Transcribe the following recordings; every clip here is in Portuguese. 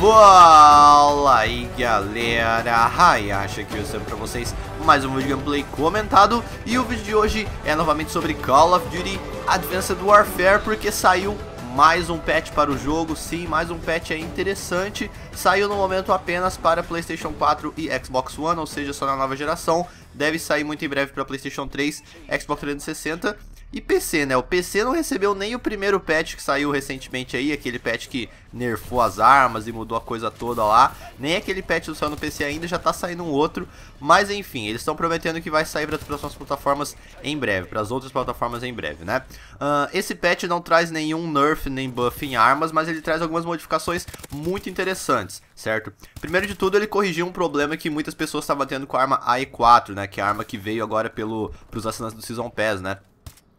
Fala aí galera, Hayashi aqui eu para vocês mais um vídeo gameplay comentado E o vídeo de hoje é novamente sobre Call of Duty Advanced Warfare Porque saiu mais um patch para o jogo, sim, mais um patch é interessante Saiu no momento apenas para Playstation 4 e Xbox One, ou seja, só na nova geração Deve sair muito em breve para Playstation 3, Xbox 360 e PC, né? O PC não recebeu nem o primeiro patch que saiu recentemente aí, aquele patch que nerfou as armas e mudou a coisa toda lá. Nem aquele patch do céu no PC ainda, já tá saindo um outro. Mas enfim, eles estão prometendo que vai sair para as próximas plataformas em breve, para as outras plataformas em breve, né? Uh, esse patch não traz nenhum nerf nem buff em armas, mas ele traz algumas modificações muito interessantes, certo? Primeiro de tudo, ele corrigiu um problema que muitas pessoas estavam tendo com a arma AE4, né? Que é a arma que veio agora pelo, os assinantes do Season Pass, né?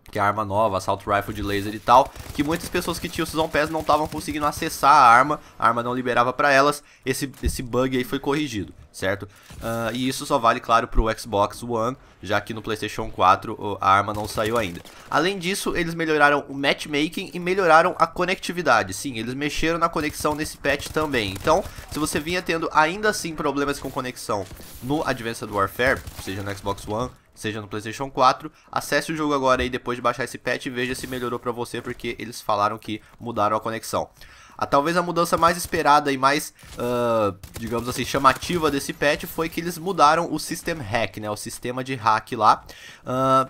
que é a arma nova, assalto rifle de laser e tal, que muitas pessoas que tinham Season Pass não estavam conseguindo acessar a arma, a arma não liberava para elas, esse, esse bug aí foi corrigido, certo? Uh, e isso só vale, claro, para o Xbox One, já que no Playstation 4 a arma não saiu ainda. Além disso, eles melhoraram o matchmaking e melhoraram a conectividade, sim, eles mexeram na conexão nesse patch também. Então, se você vinha tendo ainda assim problemas com conexão no Advanced Warfare, seja no Xbox One seja no PlayStation 4. Acesse o jogo agora aí depois de baixar esse patch e veja se melhorou para você, porque eles falaram que mudaram a conexão. A, ah, talvez a mudança mais esperada e mais, uh, digamos assim, chamativa desse patch foi que eles mudaram o System Hack, né? O sistema de hack lá. Uh,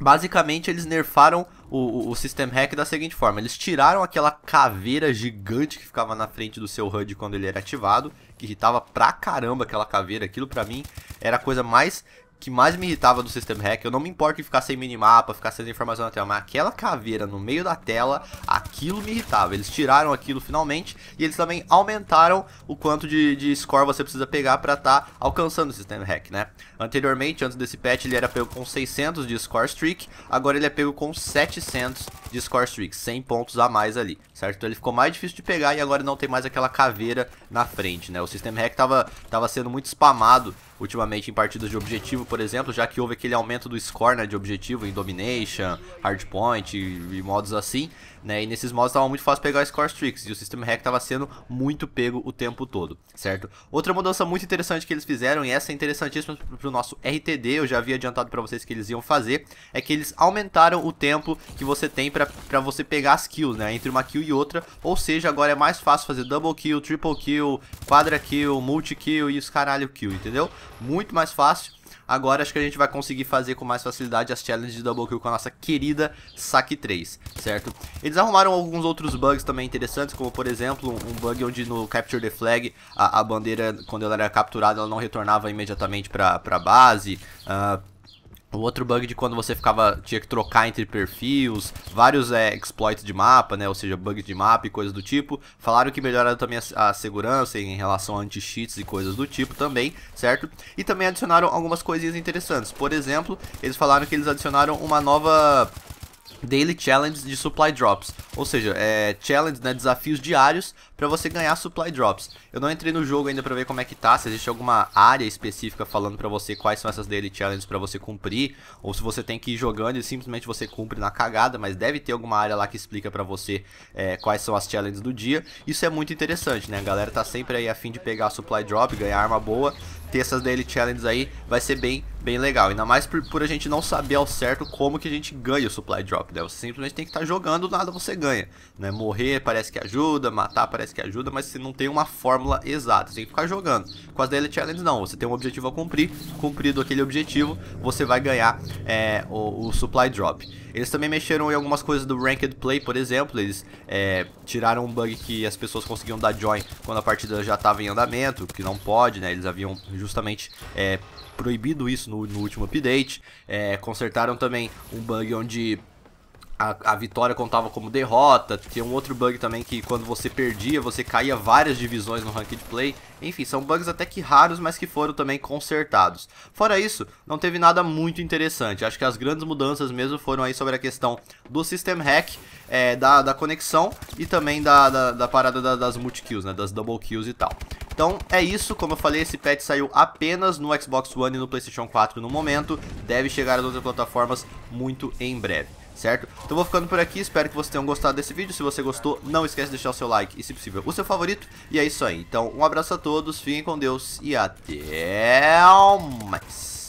basicamente, eles nerfaram o, o, o, System Hack da seguinte forma. Eles tiraram aquela caveira gigante que ficava na frente do seu HUD quando ele era ativado, que irritava pra caramba aquela caveira. Aquilo pra mim era a coisa mais que mais me irritava do System Hack, eu não me importo em ficar sem minimapa, ficar sem informação na tela, mas aquela caveira no meio da tela, aquilo me irritava. Eles tiraram aquilo finalmente e eles também aumentaram o quanto de, de score você precisa pegar para estar tá alcançando o System Hack, né? Anteriormente, antes desse patch, ele era pego com 600 de score streak, agora ele é pego com 700 de score streak, 100 pontos a mais ali, certo? Então ele ficou mais difícil de pegar e agora não tem mais aquela caveira na frente, né? O System Hack tava, tava sendo muito spamado ultimamente em partidas de objetivo, por exemplo, já que houve aquele aumento do score né, de objetivo em Domination, Hardpoint e, e modos assim, né? E nesses modos estava muito fácil pegar score streaks e o System Hack estava sendo muito pego o tempo todo, certo? Outra mudança muito interessante que eles fizeram, e essa é interessantíssima para o nosso RTD, eu já havia adiantado para vocês que eles iam fazer, é que eles aumentaram o tempo que você tem para você pegar as kills, né? Entre uma kill e outra, ou seja, agora é mais fácil fazer double kill, triple kill, quadra kill, multi kill e os caralho kill, entendeu? muito mais fácil. Agora acho que a gente vai conseguir fazer com mais facilidade as challenges de double kill com a nossa querida saque 3, certo? Eles arrumaram alguns outros bugs também interessantes, como por exemplo, um bug onde no Capture the Flag, a, a bandeira, quando ela era capturada, ela não retornava imediatamente para a base. Uh, o outro bug de quando você ficava tinha que trocar entre perfis, vários é, exploits de mapa, né, ou seja, bugs de mapa e coisas do tipo. Falaram que melhoraram também a, a segurança em relação a anti-cheats e coisas do tipo também, certo? E também adicionaram algumas coisinhas interessantes. Por exemplo, eles falaram que eles adicionaram uma nova Daily Challenges de Supply Drops, ou seja, é, challenges, né, desafios diários para você ganhar Supply Drops. Eu não entrei no jogo ainda para ver como é que tá, se existe alguma área específica falando para você quais são essas Daily Challenges para você cumprir, ou se você tem que ir jogando e simplesmente você cumpre na cagada, mas deve ter alguma área lá que explica para você é, quais são as challenges do dia. Isso é muito interessante, né? A galera tá sempre aí a fim de pegar Supply Drop, ganhar arma boa, ter essas Daily Challenges aí vai ser bem bem legal. Ainda mais por, por, a gente não saber ao certo como que a gente ganha o supply drop, né? Você simplesmente tem que estar tá jogando, nada você ganha. Né? Morrer parece que ajuda, matar parece que ajuda, mas você não tem uma fórmula exata, você tem que ficar jogando. Com as Daily Challenge não, você tem um objetivo a cumprir, cumprido aquele objetivo, você vai ganhar é, o, o supply drop. Eles também mexeram em algumas coisas do Ranked Play, por exemplo. Eles é, tiraram um bug que as pessoas conseguiam dar join quando a partida já estava em andamento, que não pode, né? Eles haviam justamente é, proibido isso no, no último update. É, consertaram também um bug onde a, a, vitória contava como derrota. Tinha um outro bug também que quando você perdia, você caía várias divisões no Ranked Play. Enfim, são bugs até que raros, mas que foram também consertados. Fora isso, não teve nada muito interessante. Acho que as grandes mudanças mesmo foram aí sobre a questão do System Hack, é, da, da conexão e também da, da, da parada da, das multi-kills, né, das double kills e tal. Então é isso, como eu falei, esse patch saiu apenas no Xbox One e no Playstation 4 no momento, deve chegar às outras plataformas muito em breve certo? Então vou ficando por aqui, espero que vocês tenham gostado desse vídeo. Se você gostou, não esquece de deixar o seu like e, se possível, o seu favorito. E é isso aí. Então, um abraço a todos, fiquem com Deus e até mais!